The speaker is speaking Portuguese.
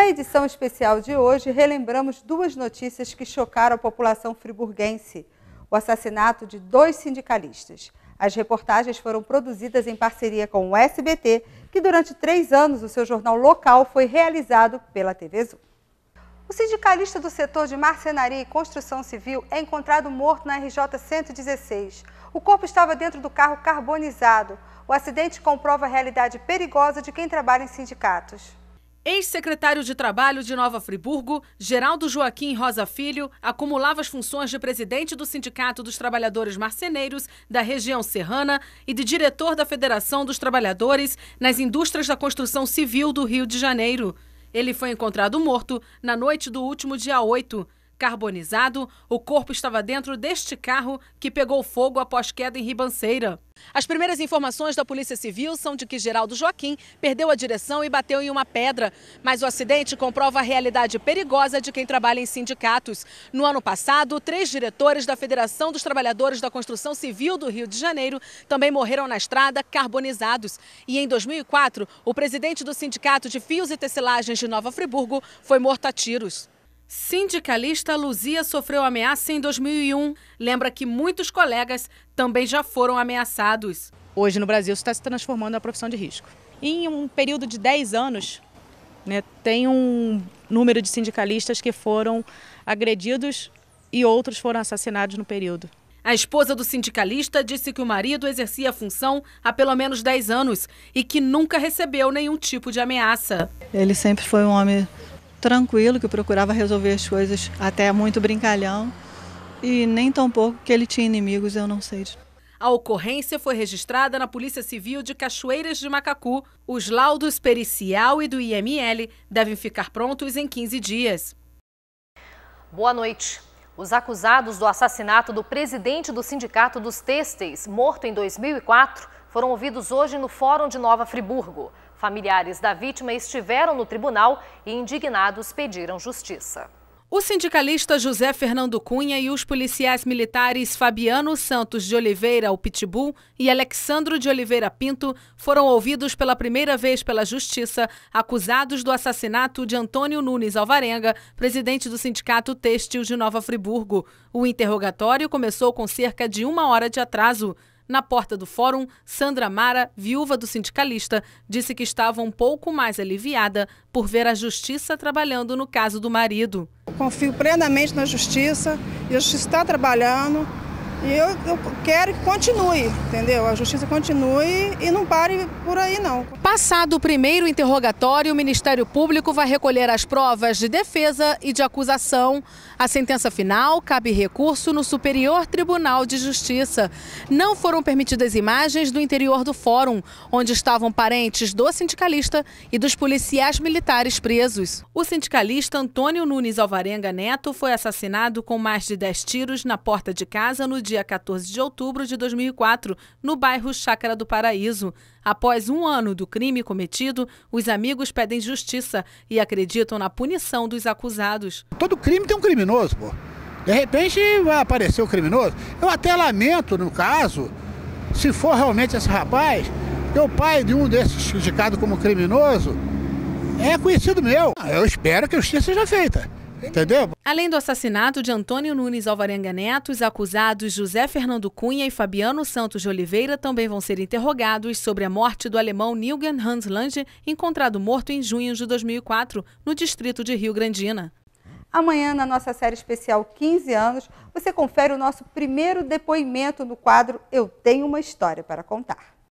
Na edição especial de hoje, relembramos duas notícias que chocaram a população friburguense: o assassinato de dois sindicalistas. As reportagens foram produzidas em parceria com o SBT, que durante três anos o seu jornal local foi realizado pela TV Zul. O sindicalista do setor de marcenaria e construção civil é encontrado morto na RJ 116. O corpo estava dentro do carro carbonizado. O acidente comprova a realidade perigosa de quem trabalha em sindicatos. Ex-secretário de Trabalho de Nova Friburgo, Geraldo Joaquim Rosa Filho acumulava as funções de presidente do Sindicato dos Trabalhadores Marceneiros da região serrana e de diretor da Federação dos Trabalhadores nas Indústrias da Construção Civil do Rio de Janeiro. Ele foi encontrado morto na noite do último dia 8. Carbonizado, o corpo estava dentro deste carro que pegou fogo após queda em ribanceira. As primeiras informações da Polícia Civil são de que Geraldo Joaquim perdeu a direção e bateu em uma pedra. Mas o acidente comprova a realidade perigosa de quem trabalha em sindicatos. No ano passado, três diretores da Federação dos Trabalhadores da Construção Civil do Rio de Janeiro também morreram na estrada carbonizados. E em 2004, o presidente do Sindicato de Fios e Tecelagens de Nova Friburgo foi morto a tiros. Sindicalista Luzia sofreu ameaça em 2001. Lembra que muitos colegas também já foram ameaçados. Hoje no Brasil está se transformando a profissão de risco. Em um período de 10 anos, né, tem um número de sindicalistas que foram agredidos e outros foram assassinados no período. A esposa do sindicalista disse que o marido exercia a função há pelo menos 10 anos e que nunca recebeu nenhum tipo de ameaça. Ele sempre foi um homem tranquilo, que procurava resolver as coisas até muito brincalhão. E nem tão pouco que ele tinha inimigos, eu não sei. A ocorrência foi registrada na Polícia Civil de Cachoeiras de Macacu. Os laudos pericial e do IML devem ficar prontos em 15 dias. Boa noite. Os acusados do assassinato do presidente do Sindicato dos Têxteis, morto em 2004, foram ouvidos hoje no Fórum de Nova Friburgo. Familiares da vítima estiveram no tribunal e indignados pediram justiça. O sindicalista José Fernando Cunha e os policiais militares Fabiano Santos de Oliveira, o Pitbull, e Alexandro de Oliveira Pinto foram ouvidos pela primeira vez pela Justiça, acusados do assassinato de Antônio Nunes Alvarenga, presidente do Sindicato Têxtil de Nova Friburgo. O interrogatório começou com cerca de uma hora de atraso. Na porta do fórum, Sandra Mara, viúva do sindicalista, disse que estava um pouco mais aliviada por ver a justiça trabalhando no caso do marido. Confio plenamente na justiça e a justiça está trabalhando. E eu, eu, quero que continue, entendeu? A justiça continue e não pare por aí, não. Passado o primeiro interrogatório, o Ministério Público vai recolher as provas de defesa e de acusação. A sentença final cabe recurso no Superior Tribunal de Justiça. Não foram permitidas imagens do interior do fórum, onde estavam parentes do sindicalista e dos policiais militares presos. O sindicalista Antônio Nunes Alvarenga Neto foi assassinado com mais de 10 tiros na porta de casa no dia dia 14 de outubro de 2004, no bairro Chácara do Paraíso. Após um ano do crime cometido, os amigos pedem justiça e acreditam na punição dos acusados. Todo crime tem um criminoso, pô. De repente vai aparecer o criminoso. Eu até lamento, no caso, se for realmente esse rapaz, que o pai de um desses indicado como criminoso é conhecido meu. Eu espero que a justiça seja feita. Entendeu? Além do assassinato de Antônio Nunes Alvarenga Neto, os acusados José Fernando Cunha e Fabiano Santos de Oliveira também vão ser interrogados sobre a morte do alemão Nilgen Hans Lange, encontrado morto em junho de 2004, no distrito de Rio Grandina. Amanhã, na nossa série especial 15 anos, você confere o nosso primeiro depoimento no quadro Eu Tenho uma História para Contar.